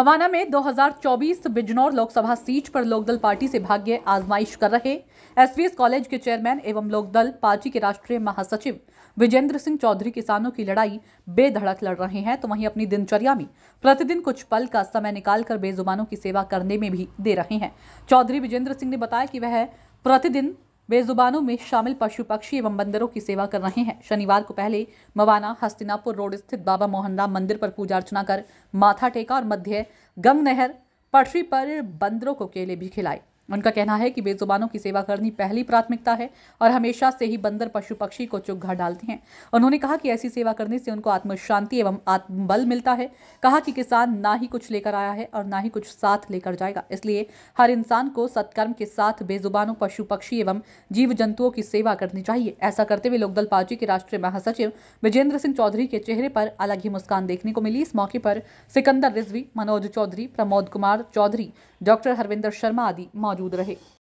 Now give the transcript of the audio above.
मवाना में 2024 बिजनौर लोकसभा सीट पर लोकदल पार्टी से भाग्य आजमाइश कर रहे एसवीएस कॉलेज के चेयरमैन एवं लोकदल पार्टी के राष्ट्रीय महासचिव विजेंद्र सिंह चौधरी किसानों की लड़ाई बेधड़क लड़ रहे हैं तो वहीं अपनी दिनचर्या में प्रतिदिन कुछ पल का समय निकालकर बेजुबानों की सेवा करने में भी दे रहे हैं चौधरी विजेंद्र सिंह ने बताया कि वह प्रतिदिन बेजुबानों में शामिल पशु पक्षी एवं बंदरों की सेवा कर रहे हैं शनिवार को पहले मवाना हस्तिनापुर रोड स्थित बाबा मोहनराम मंदिर पर पूजा अर्चना कर माथा टेका और मध्य गंग नहर पटरी पर बंदरों को केले भी खिलाए उनका कहना है कि बेजुबानों की सेवा करनी पहली प्राथमिकता है और हमेशा से ही बंदर पशु पक्षी को चुपघा डालते हैं उन्होंने कहा कि ऐसी सेवा करने से उनको आत्मशांति एवं आत्मबल मिलता है कहा कि किसान ना ही कुछ लेकर आया है और ना ही कुछ साथ लेकर जाएगा इसलिए हर इंसान को सत्कर्म के साथ बेजुबानों पशु पक्षी एवं जीव जंतुओं की सेवा करनी चाहिए ऐसा करते हुए लोकदल पार्टी के राष्ट्रीय महासचिव विजेंद्र सिंह चौधरी के चेहरे पर अलग ही मुस्कान देखने को मिली इस मौके पर सिकंदर रिजवी मनोज चौधरी प्रमोद कुमार चौधरी डॉक्टर हरविंदर शर्मा आदि मौजूद मौजूद रहे